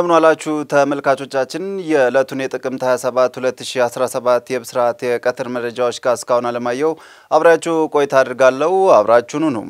እንደምን ዋላችሁ ተመልካቾቻችን። የዕለቱን የጥቅምት 27 2017 የብስራት የቀትር መረጃዎች ጋር እስካሁን አለማየሁ አብራችሁ ቆይታ አድርጋለሁ። አብራችሁኑ ኑ።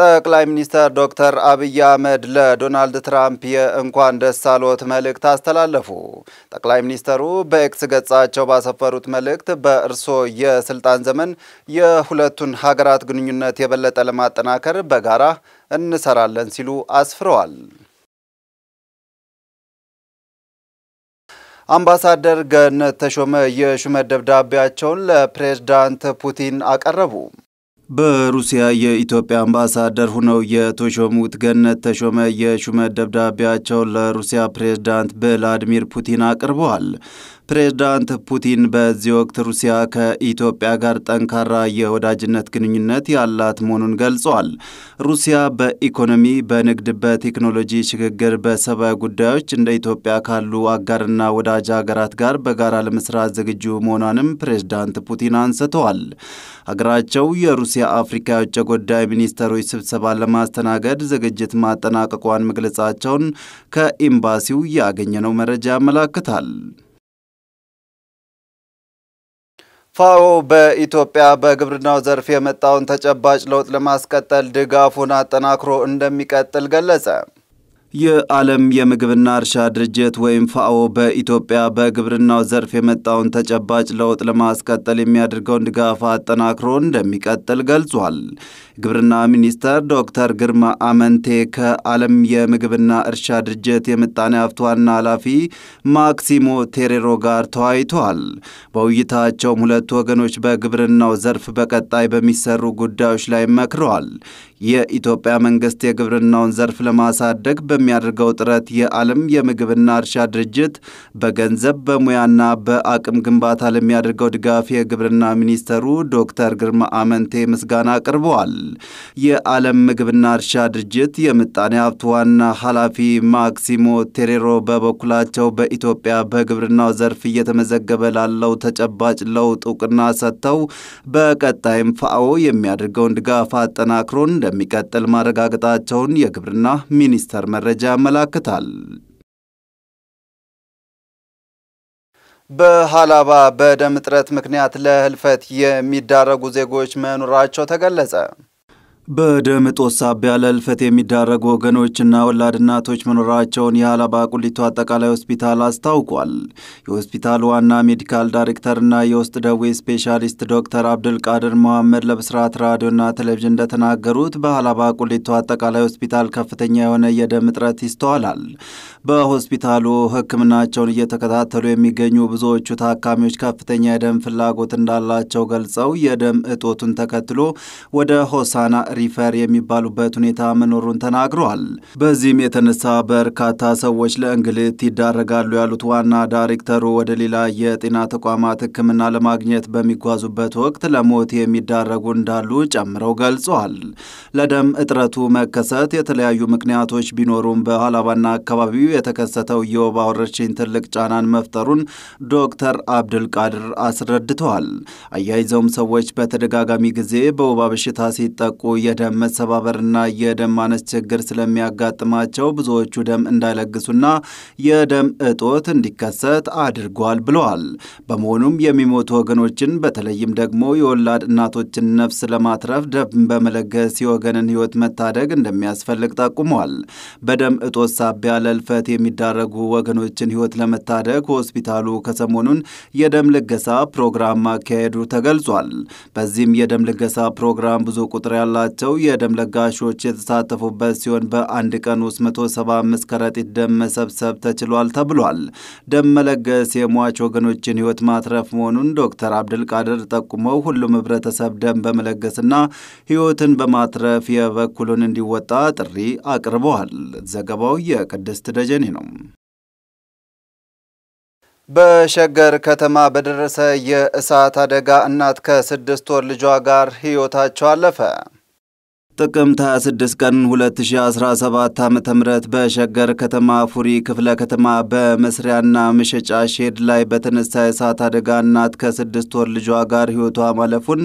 ጠቅላይ ሚኒስትር ዶክተር አብይ አህመድ ለዶናልድ ትራምፕ የእንኳን ደስ አሎት መልእክት አስተላለፉ። ጠቅላይ ሚኒስተሩ በኤክስ ገጻቸው ባሰፈሩት መልእክት በእርሶ የስልጣን ዘመን የሁለቱን ሀገራት ግንኙነት የበለጠ ለማጠናከር በጋራ እንሰራለን ሲሉ አስፍረዋል። አምባሳደር ገነት ተሾመ የሹመት ደብዳቤያቸውን ለፕሬዝዳንት ፑቲን አቀረቡ። በሩሲያ የኢትዮጵያ አምባሳደር ሆነው የተሾሙት ገነት ተሾመ የሹመት ደብዳቤያቸው ለሩሲያ ፕሬዝዳንት ቭላዲሚር ፑቲን አቅርበዋል። ፕሬዝዳንት ፑቲን በዚህ ወቅት ሩሲያ ከኢትዮጵያ ጋር ጠንካራ የወዳጅነት ግንኙነት ያላት መሆኑን ገልጸዋል። ሩሲያ በኢኮኖሚ፣ በንግድ፣ በቴክኖሎጂ ሽግግር፣ በሰብአዊ ጉዳዮች እንደ ኢትዮጵያ ካሉ አጋርና ወዳጅ ሀገራት ጋር በጋራ ለመስራት ዝግጁ መሆኗንም ፕሬዝዳንት ፑቲን አንስተዋል። ሀገራቸው የሩሲያ የአፍሪካ የውጭ ጉዳይ ሚኒስተሮች ስብሰባ ለማስተናገድ ዝግጅት ማጠናቀቋን መግለጻቸውን ከኤምባሲው ያገኘነው መረጃ ያመላክታል። ፋኦ በኢትዮጵያ በግብርናው ዘርፍ የመጣውን ተጨባጭ ለውጥ ለማስቀጠል ድጋፉን አጠናክሮ እንደሚቀጥል ገለጸ። የዓለም የምግብና እርሻ ድርጅት ወይም ፋኦ በኢትዮጵያ በግብርናው ዘርፍ የመጣውን ተጨባጭ ለውጥ ለማስቀጠል የሚያደርገውን ድጋፍ አጠናክሮ እንደሚቀጥል ገልጿል። ግብርና ሚኒስተር ዶክተር ግርማ አመንቴ ከዓለም የምግብና እርሻ ድርጅት የምጣኔ ሀብት ዋና ኃላፊ ማክሲሞ ቴሬሮ ጋር ተወያይተዋል። በውይይታቸውም ሁለቱ ወገኖች በግብርናው ዘርፍ በቀጣይ በሚሰሩ ጉዳዮች ላይ መክረዋል። የኢትዮጵያ መንግስት የግብርናውን ዘርፍ ለማሳደግ በሚያደርገው ጥረት የዓለም የምግብና እርሻ ድርጅት በገንዘብ በሙያና በአቅም ግንባታ ለሚያደርገው ድጋፍ የግብርና ሚኒስተሩ ዶክተር ግርማ አመንቴ ምስጋና አቅርበዋል። የዓለም ምግብና እርሻ ድርጅት የምጣኔ ሀብት ዋና ኃላፊ ማክሲሞ ቴሬሮ በበኩላቸው በኢትዮጵያ በግብርናው ዘርፍ እየተመዘገበ ላለው ተጨባጭ ለውጥ እውቅና ሰጥተው በቀጣይም ፋኦ የሚያደርገውን ድጋፍ አጠናክሮ እንደሚቀጥል ማረጋገጣቸውን የግብርና ሚኒስተር መረ መረጃ ያመላክታል። በሀላባ በደም እጥረት ምክንያት ለህልፈት የሚዳረጉ ዜጎች መኖራቸው ተገለጸ። በደም እጦት ሳቢያ ለህልፈት የሚዳረጉ ወገኖችና ወላድ እናቶች መኖራቸውን የሀላባ ቁሊቱ አጠቃላይ ሆስፒታል አስታውቋል። የሆስፒታሉ ዋና ሜዲካል ዳይሬክተርና የውስጥ ደዌ ስፔሻሊስት ዶክተር አብዱልቃድር መሐመድ ለብስራት ራዲዮና ቴሌቪዥን እንደተናገሩት በሀላባ ቁሊቱ አጠቃላይ ሆስፒታል ከፍተኛ የሆነ የደም እጥረት ይስተዋላል። በሆስፒታሉ ሕክምናቸውን እየተከታተሉ የሚገኙ ብዙዎቹ ታካሚዎች ከፍተኛ የደም ፍላጎት እንዳላቸው ገልጸው የደም እጦቱን ተከትሎ ወደ ሆሳና ሪፈር የሚባሉበት ሁኔታ መኖሩን ተናግረዋል። በዚህም የተነሳ በርካታ ሰዎች ለእንግልት ይዳረጋሉ ያሉት ዋና ዳይሬክተሩ ወደ ሌላ የጤና ተቋማት ሕክምና ለማግኘት በሚጓዙበት ወቅት ለሞት የሚዳረጉ እንዳሉ ጨምረው ገልጸዋል። ለደም እጥረቱ መከሰት የተለያዩ ምክንያቶች ቢኖሩም በሀላባና አካባቢው የተከሰተው የወባ ወረርሽኝ ትልቅ ጫናን መፍጠሩን ዶክተር አብድልቃድር አስረድተዋል። አያይዘውም ሰዎች በተደጋጋሚ ጊዜ በወባ በሽታ ሲጠቁ የደም መሰባበርና የደም ማነስ ችግር ስለሚያጋጥማቸው ብዙዎቹ ደም እንዳይለግሱና የደም እጦት እንዲከሰት አድርጓል ብለዋል። በመሆኑም የሚሞቱ ወገኖችን በተለይም ደግሞ የወላድ እናቶችን ነፍስ ለማትረፍ ደም በመለገስ የወገንን ሕይወት መታደግ እንደሚያስፈልግ ጠቁመዋል። በደም እጦት ሳቢያ ለልፈ ለህልፈት የሚዳረጉ ወገኖችን ህይወት ለመታደግ ሆስፒታሉ ከሰሞኑን የደም ልገሳ ፕሮግራም ማካሄዱ ተገልጿል። በዚህም የደም ልገሳ ፕሮግራም ብዙ ቁጥር ያላቸው የደም ለጋሾች የተሳተፉበት ሲሆን በአንድ ቀን ውስጥ 175 ከረጢት ደም መሰብሰብ ተችሏል ተብሏል። ደም መለገስ የሟች ወገኖችን ህይወት ማትረፍ መሆኑን ዶክተር አብድልቃድር ጠቁመው ሁሉም ህብረተሰብ ደም በመለገስና ህይወትን በማትረፍ የበኩሉን እንዲወጣ ጥሪ አቅርበዋል። ዘገባው የቅድስት ደጀ ደጀኔ ነው። በሸገር ከተማ በደረሰ የእሳት አደጋ እናት ከስድስት ወር ልጇ ጋር ሕይወታቸው አለፈ። ጥቅምት 26 ቀን 2017 ዓ ም በሸገር ከተማ ፉሪ ክፍለ ከተማ በመስሪያና መሸጫ ሼድ ላይ በተነሳ የእሳት አደጋ እናት ከስድስት ወር ልጇ ጋር ሕይወቷ ማለፉን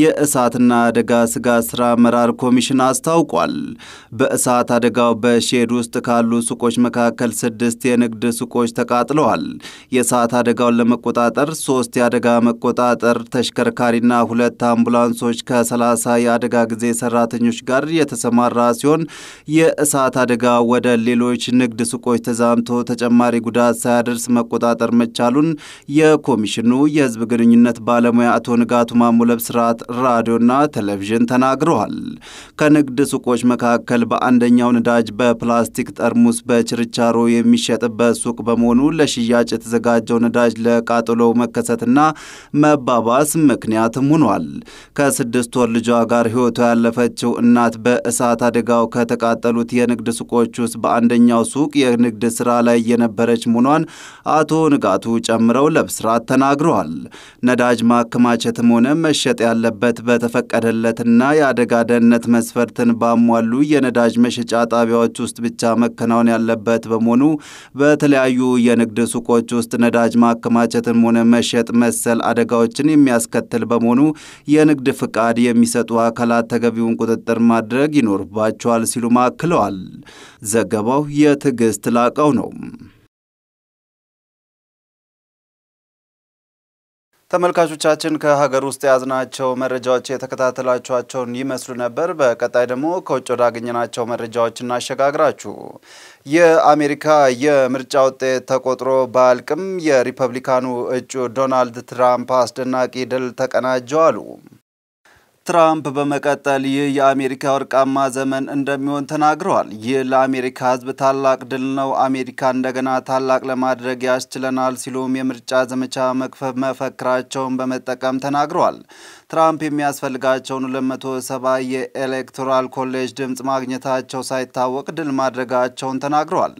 የእሳትና አደጋ ስጋት ስራ አመራር ኮሚሽን አስታውቋል። በእሳት አደጋው በሼድ ውስጥ ካሉ ሱቆች መካከል ስድስት የንግድ ሱቆች ተቃጥለዋል። የእሳት አደጋውን ለመቆጣጠር ሶስት የአደጋ መቆጣጠር ተሽከርካሪና ሁለት አምቡላንሶች ከ30 የአደጋ ጊዜ ሰራተኞች ሰራተኞች ጋር የተሰማራ ሲሆን የእሳት አደጋ ወደ ሌሎች ንግድ ሱቆች ተዛምቶ ተጨማሪ ጉዳት ሳያደርስ መቆጣጠር መቻሉን የኮሚሽኑ የህዝብ ግንኙነት ባለሙያ አቶ ንጋቱ ማሙለብ ለብስራት ራዲዮና ቴሌቪዥን ተናግረዋል። ከንግድ ሱቆች መካከል በአንደኛው ነዳጅ በፕላስቲክ ጠርሙስ በችርቻሮ የሚሸጥበት ሱቅ በመሆኑ ለሽያጭ የተዘጋጀው ነዳጅ ለቃጥሎ መከሰትና መባባስ ምክንያትም ሆኗል። ከስድስት ወር ልጇ ጋር ህይወቷ ያለፈችው እናት በእሳት አደጋው ከተቃጠሉት የንግድ ሱቆች ውስጥ በአንደኛው ሱቅ የንግድ ስራ ላይ የነበረች መሆኗን አቶ ንጋቱ ጨምረው ለብስራት ተናግረዋል። ነዳጅ ማከማቸትም ሆነ መሸጥ ያለበት በተፈቀደለትና የአደጋ ደህንነት መስፈርትን ባሟሉ የነዳጅ መሸጫ ጣቢያዎች ውስጥ ብቻ መከናወን ያለበት በመሆኑ በተለያዩ የንግድ ሱቆች ውስጥ ነዳጅ ማከማቸትም ሆነ መሸጥ መሰል አደጋዎችን የሚያስከትል በመሆኑ የንግድ ፍቃድ የሚሰጡ አካላት ተገቢውን ቁጥጥር ቁጥጥር ማድረግ ይኖርባቸዋል ሲሉ ማክለዋል። ዘገባው የትዕግስት ላቀው ነው። ተመልካቾቻችን ከሀገር ውስጥ የያዝናቸው መረጃዎች የተከታተላችኋቸውን ይመስሉ ነበር። በቀጣይ ደግሞ ከውጭ ወዳገኘናቸው መረጃዎች እናሸጋግራችሁ። የአሜሪካ የምርጫ ውጤት ተቆጥሮ ባያልቅም የሪፐብሊካኑ እጩ ዶናልድ ትራምፕ አስደናቂ ድል ተቀናጀው አሉ። ትራምፕ በመቀጠል ይህ የአሜሪካ ወርቃማ ዘመን እንደሚሆን ተናግረዋል። ይህ ለአሜሪካ ሕዝብ ታላቅ ድል ነው፣ አሜሪካ እንደገና ታላቅ ለማድረግ ያስችለናል ሲሉም የምርጫ ዘመቻ መክፈፍ መፈክራቸውን በመጠቀም ተናግረዋል። ትራምፕ የሚያስፈልጋቸውን 270 የኤሌክቶራል ኮሌጅ ድምፅ ማግኘታቸው ሳይታወቅ ድል ማድረጋቸውን ተናግረዋል።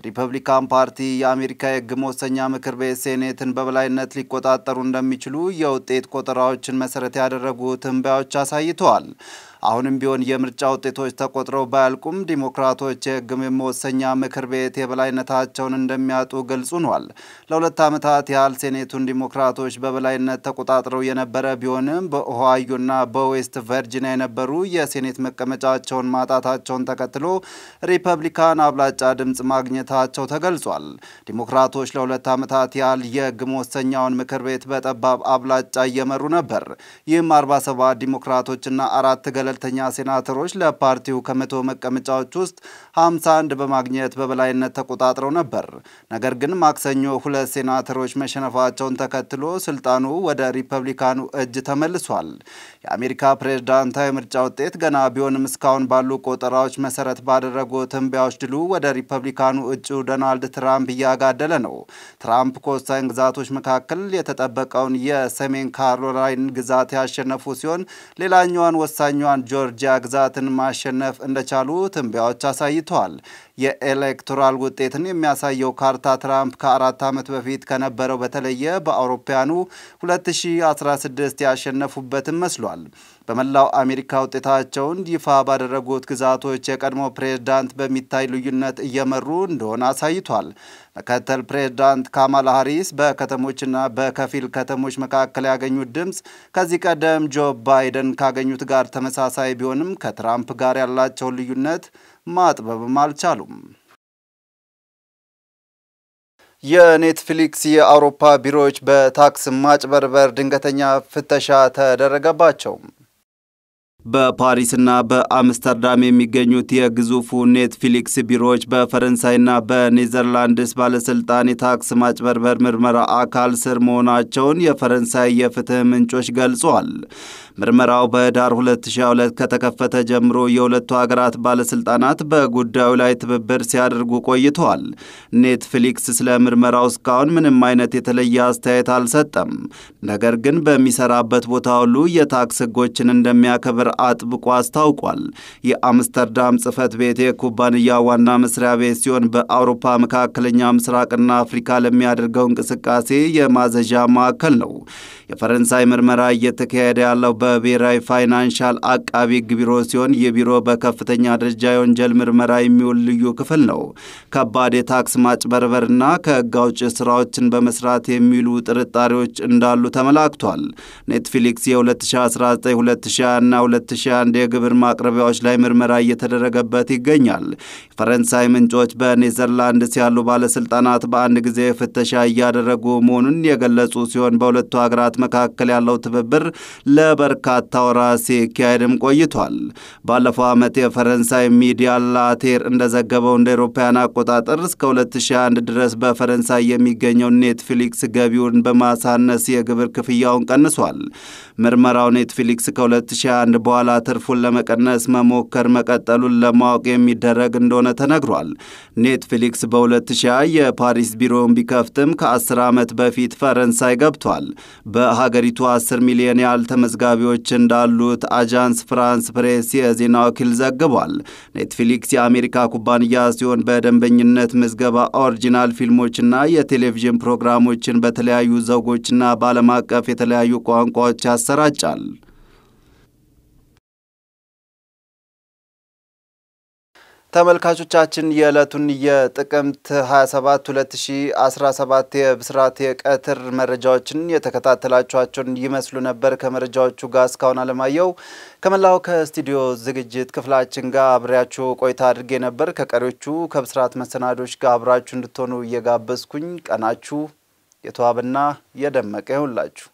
የሪፐብሊካን ፓርቲ የአሜሪካ የህግ መወሰኛ ምክር ቤት ሴኔትን በበላይነት ሊቆጣጠሩ እንደሚችሉ የውጤት ቆጠራዎችን መሰረት ያደረጉ ትንበያዎች አሳይተዋል። አሁንም ቢሆን የምርጫ ውጤቶች ተቆጥረው ባያልቁም ዲሞክራቶች የህግ መወሰኛ ምክር ቤት የበላይነታቸውን እንደሚያጡ ግልጽ ሆኗል። ለሁለት ዓመታት ያህል ሴኔቱን ዲሞክራቶች በበላይነት ተቆጣጥረው የነበረ ቢሆንም በኦሃዮና በዌስት ቨርጂኒያ የነበሩ የሴኔት መቀመጫቸውን ማጣታቸውን ተከትሎ ሪፐብሊካን አብላጫ ድምፅ ማግኘታቸው ተገልጿል። ዲሞክራቶች ለሁለት ዓመታት ያህል የህግ መወሰኛውን ምክር ቤት በጠባብ አብላጫ እየመሩ ነበር። ይህም 47 ዲሞክራቶችና አራት ገለ ገለልተኛ ሴናተሮች ለፓርቲው ከመቶ መቀመጫዎች ውስጥ 51 በማግኘት በበላይነት ተቆጣጥረው ነበር። ነገር ግን ማክሰኞ ሁለት ሴናተሮች መሸነፋቸውን ተከትሎ ስልጣኑ ወደ ሪፐብሊካኑ እጅ ተመልሷል። የአሜሪካ ፕሬዝዳንታዊ ምርጫ ውጤት ገና ቢሆንም እስካሁን ባሉ ቆጠራዎች መሰረት ባደረጉ ትንቢያዎች ድሉ ወደ ሪፐብሊካኑ እጩ ዶናልድ ትራምፕ እያጋደለ ነው። ትራምፕ ከወሳኝ ግዛቶች መካከል የተጠበቀውን የሰሜን ካሮላይን ግዛት ያሸነፉ ሲሆን ሌላኛዋን ወሳኛዋን ጆርጂያ ግዛትን ማሸነፍ እንደቻሉ ትንበያዎች አሳይተዋል። የኤሌክቶራል ውጤትን የሚያሳየው ካርታ ትራምፕ ከአራት ዓመት በፊት ከነበረው በተለየ በአውሮፓያኑ 2016 ያሸነፉበትም መስሏል። በመላው አሜሪካ ውጤታቸውን ይፋ ባደረጉት ግዛቶች የቀድሞ ፕሬዝዳንት በሚታይ ልዩነት እየመሩ እንደሆነ አሳይቷል። ምክትል ፕሬዝዳንት ካማላ ሃሪስ በከተሞችና በከፊል ከተሞች መካከል ያገኙት ድምፅ ከዚህ ቀደም ጆ ባይደን ካገኙት ጋር ተመሳሳይ ቢሆንም ከትራምፕ ጋር ያላቸውን ልዩነት ማጥበብም አልቻሉም። የኔትፍሊክስ የአውሮፓ ቢሮዎች በታክስ ማጭበርበር ድንገተኛ ፍተሻ ተደረገባቸው። በፓሪስና በአምስተርዳም የሚገኙት የግዙፉ ኔትፍሊክስ ቢሮዎች በፈረንሳይና በኔዘርላንድስ ባለስልጣን የታክስ ማጭበርበር ምርመራ አካል ስር መሆናቸውን የፈረንሳይ የፍትህ ምንጮች ገልጿል። ምርመራው በህዳር 2022 ከተከፈተ ጀምሮ የሁለቱ ሀገራት ባለስልጣናት በጉዳዩ ላይ ትብብር ሲያደርጉ ቆይተዋል። ኔትፍሊክስ ስለ ምርመራው እስካሁን ምንም አይነት የተለየ አስተያየት አልሰጠም። ነገር ግን በሚሰራበት ቦታ ሁሉ የታክስ ህጎችን እንደሚያከብር አጥብቆ አስታውቋል። የአምስተርዳም ጽህፈት ቤት የኩባንያ ዋና መስሪያ ቤት ሲሆን በአውሮፓ መካከለኛ ምስራቅና አፍሪካ ለሚያደርገው እንቅስቃሴ የማዘዣ ማዕከል ነው። የፈረንሳይ ምርመራ እየተካሄደ ያለው በብሔራዊ ፋይናንሻል አቃቢ ሕግ ቢሮ ሲሆን ይህ ቢሮ በከፍተኛ ደረጃ የወንጀል ምርመራ የሚውል ልዩ ክፍል ነው። ከባድ የታክስ ማጭበርበርና ከህግ አውጭ ስራዎችን በመስራት የሚሉ ጥርጣሬዎች እንዳሉ ተመላክቷል። ኔትፍሊክስ የ2019 2020ና 2001 የግብር ማቅረቢያዎች ላይ ምርመራ እየተደረገበት ይገኛል። የፈረንሳይ ምንጮች በኔዘርላንድስ ያሉ ባለስልጣናት በአንድ ጊዜ ፍተሻ እያደረጉ መሆኑን የገለጹ ሲሆን በሁለቱ ሀገራት መካከል ያለው ትብብር ለበርካታ ወራ ሲካሄድም ቆይቷል። ባለፈው ዓመት የፈረንሳይ ሚዲያ ላቴር እንደዘገበው እንደ ኤሮፓያን አቆጣጠር እስከ 2001 ድረስ በፈረንሳይ የሚገኘው ኔትፍሊክስ ገቢውን በማሳነስ የግብር ክፍያውን ቀንሷል። ምርመራው ኔትፍሊክስ ከ2001 በኋላ ትርፉን ለመቀነስ መሞከር መቀጠሉን ለማወቅ የሚደረግ እንደሆነ ተነግሯል። ኔትፍሊክስ በ2000 የፓሪስ ቢሮውን ቢከፍትም ከ10 ዓመት በፊት ፈረንሳይ ገብቷል። በሀገሪቱ 10 ሚሊዮን ያህል ተመዝጋቢዎች እንዳሉት አጃንስ ፍራንስ ፕሬስ የዜና ወኪል ዘግቧል። ኔትፍሊክስ የአሜሪካ ኩባንያ ሲሆን በደንበኝነት ምዝገባ ኦሪጂናል ፊልሞችና የቴሌቪዥን ፕሮግራሞችን በተለያዩ ዘውጎችና በዓለም አቀፍ የተለያዩ ቋንቋዎች ያሳ ያሰራጫል። ተመልካቾቻችን የዕለቱን የጥቅምት 27 2017 የብስራት የቀትር መረጃዎችን የተከታተላችኋቸውን ይመስሉ ነበር። ከመረጃዎቹ ጋር እስካሁን አለማየሁ ከመላው ከስቱዲዮ ዝግጅት ክፍላችን ጋር አብሬያችሁ ቆይታ አድርጌ ነበር። ከቀሪዎቹ ከብስራት መሰናዶች ጋር አብራችሁ እንድትሆኑ እየጋበዝኩኝ ቀናችሁ የተዋበና የደመቀ ይሁንላችሁ።